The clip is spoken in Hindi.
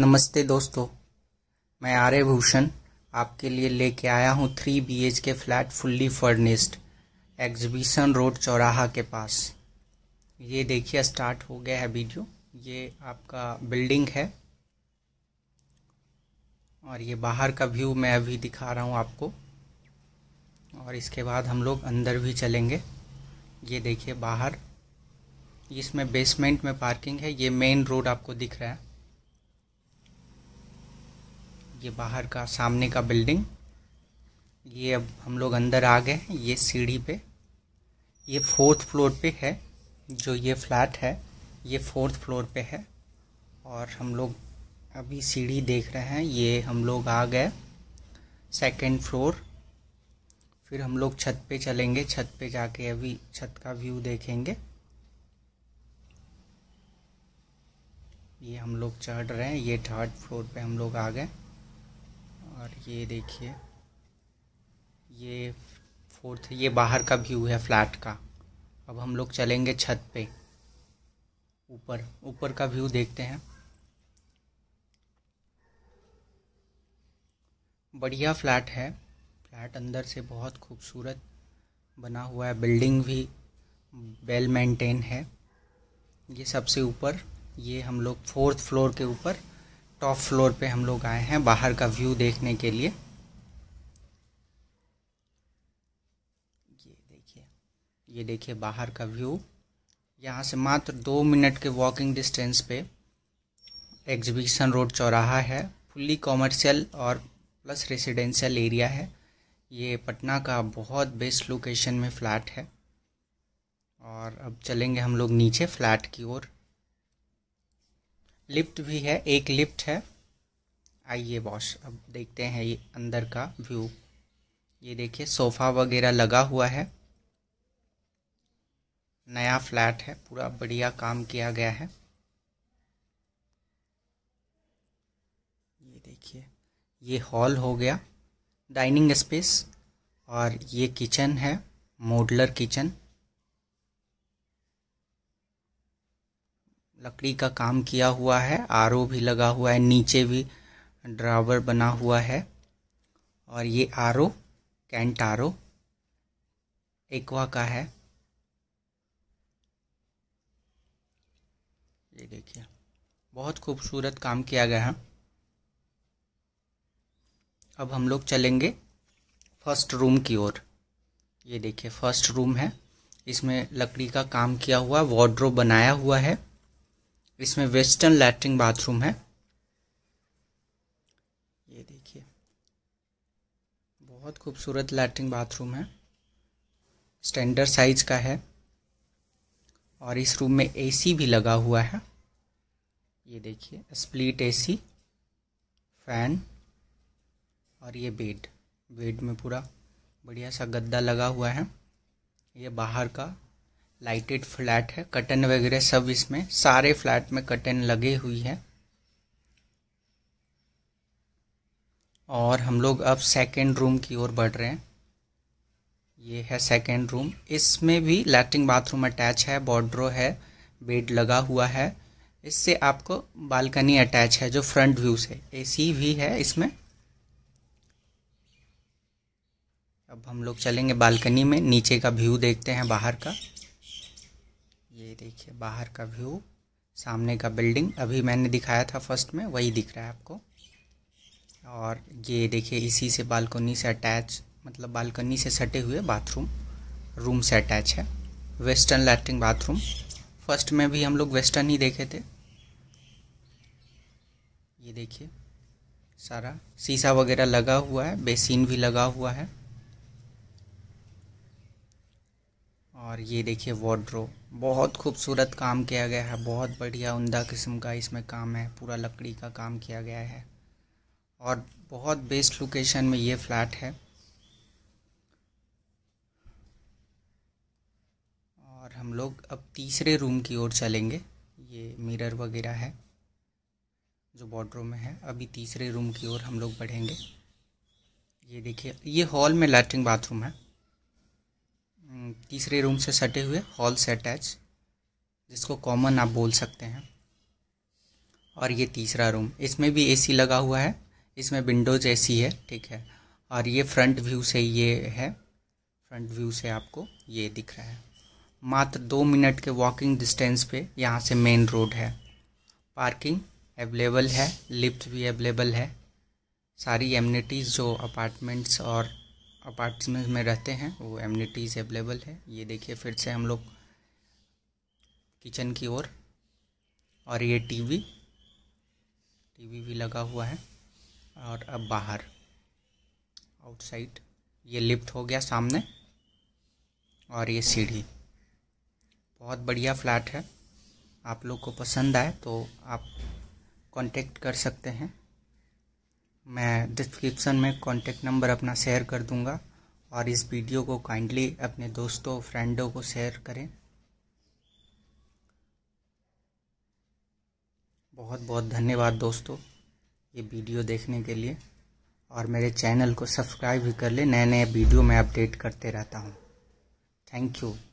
नमस्ते दोस्तों मैं आर्य भूषण आपके लिए लेके आया हूँ three B K flat fully furnished exhibition road चौराहा के पास ये देखिए स्टार्ट हो गया है वीडियो ये आपका बिल्डिंग है और ये बाहर का व्यू मैं अभी दिखा रहा हूँ आपको और इसके बाद हम लोग अंदर भी चलेंगे ये देखिए बाहर इसमें बेसमेंट में पार्किंग है ये मेन रोड आपको दिख रहा है ये बाहर का सामने का बिल्डिंग ये अब हम लोग अंदर आ गए ये सीढ़ी पे ये फोर्थ फ्लोर पे है जो ये फ्लैट है ये फोर्थ फ्लोर पे है और हम लोग अभी सीढ़ी देख रहे हैं ये हम लोग आ गए सेकंड फ्लोर फिर हम लोग छत पे चलेंगे छत पे जाके अभी छत का व्यू देखेंगे ये हम लोग चढ़ रहे हैं ये थर्ड फ्लोर पे हम लोग आ गए और ये देखिए ये फोर्थ ये बाहर का व्यू है फ्लैट का अब हम लोग चलेंगे छत पे ऊपर ऊपर का व्यू देखते हैं बढ़िया फ्लैट है फ्लैट अंदर से बहुत खूबसूरत बना हुआ है बिल्डिंग भी वेल मेंटेन है ये सबसे ऊपर ये हम लोग फोर्थ फ्लोर के ऊपर टॉप फ्लोर पे हम लोग आए हैं बाहर का व्यू देखने के लिए ये देखिए ये देखिए बाहर का व्यू यहाँ से मात्र दो मिनट के वॉकिंग डिस्टेंस पे एग्जीबिशन रोड चौराहा है फुल्ली कॉमर्शियल और प्लस रेसिडेंशियल एरिया है ये पटना का बहुत बेस्ट लोकेशन में फ्लैट है और अब चलेंगे हम लोग नीचे फ्लैट की ओर लिफ्ट भी है एक लिफ्ट है आइए बॉस अब देखते हैं ये अंदर का व्यू ये देखिए सोफ़ा वगैरह लगा हुआ है नया फ्लैट है पूरा बढ़िया काम किया गया है ये देखिए ये हॉल हो गया डाइनिंग स्पेस और ये किचन है मॉडलर किचन लकड़ी का काम किया हुआ है आर भी लगा हुआ है नीचे भी ड्रावर बना हुआ है और ये R O Kent or Aqua का है ये देखिए बहुत खूबसूरत काम किया गया है अब हम लोग चलेंगे फर्स्ट रूम की ओर ये देखिए फर्स्ट रूम है इसमें लकड़ी का काम किया हुआ वार्ड्रोब बनाया हुआ है इसमें वेस्टर्न लैट्रिन बाथरूम है ये देखिए बहुत खूबसूरत लैट्रिन बाथरूम है स्टैंडर्ड साइज का है और इस रूम में एसी भी लगा हुआ है ये देखिए स्प्लिट एसी फैन और ये बेड बेड में पूरा बढ़िया सा गद्दा लगा हुआ है ये बाहर का लाइटेड फ्लैट है कटन वगैरह सब इसमें सारे फ्लैट में कटन लगे हुई है और हम लोग अब सेकेंड रूम की ओर बढ़ रहे हैं ये है सेकेंड रूम इसमें भी लैट्रिन बाथरूम अटैच है बॉर्डरो है बेड लगा हुआ है इससे आपको बालकनी अटैच है जो फ्रंट व्यू से एसी भी है इसमें अब हम लोग चलेंगे बालकनी में नीचे का व्यू देखते हैं बाहर का ये देखिए बाहर का व्यू सामने का बिल्डिंग अभी मैंने दिखाया था फर्स्ट में वही दिख रहा है आपको और ये देखिए इसी से बालकनी से अटैच मतलब बालकनी से सटे हुए बाथरूम रूम से अटैच है वेस्टर्न लैट्रिन बाथरूम फर्स्ट में भी हम लोग वेस्टर्न ही देखे थे ये देखिए सारा शीशा वगैरह लगा हुआ है बेसिन भी लगा हुआ है और ये देखिए वार्ड्रोब बहुत खूबसूरत काम किया गया है बहुत बढ़िया उमदा किस्म का इसमें काम है पूरा लकड़ी का काम किया गया है और बहुत बेस्ट लोकेशन में ये फ्लैट है और हम लोग अब तीसरे रूम की ओर चलेंगे ये मिरर वगैरह है जो बॉडरूम में है अभी तीसरे रूम की ओर हम लोग बढ़ेंगे ये देखिए ये हॉल में लैट्रिन बाथरूम है तीसरे रूम से सटे हुए हॉल से अटैच जिसको कॉमन आप बोल सकते हैं और ये तीसरा रूम इसमें भी एसी लगा हुआ है इसमें विंडोज एसी है ठीक है और ये फ्रंट व्यू से ये है फ्रंट व्यू से आपको ये दिख रहा है मात्र दो मिनट के वॉकिंग डिस्टेंस पे यहाँ से मेन रोड है पार्किंग अवेलेबल है लिफ्ट भी अवेलेबल है सारी एमिनिटीज़ जो अपार्टमेंट्स और अपार्टमेंट में रहते हैं वो एम्यूनिटीज़ अवेलेबल है ये देखिए फिर से हम लोग किचन की ओर और, और ये टीवी टीवी भी लगा हुआ है और अब बाहर आउटसाइड ये लिफ्ट हो गया सामने और ये सीढ़ी बहुत बढ़िया फ्लैट है आप लोग को पसंद आए तो आप कांटेक्ट कर सकते हैं मैं डिस्क्रिप्शन में कॉन्टेक्ट नंबर अपना शेयर कर दूंगा और इस वीडियो को काइंडली अपने दोस्तों फ्रेंडों को शेयर करें बहुत बहुत धन्यवाद दोस्तों ये वीडियो देखने के लिए और मेरे चैनल को सब्सक्राइब भी कर ले नए नए वीडियो मैं अपडेट करते रहता हूँ थैंक यू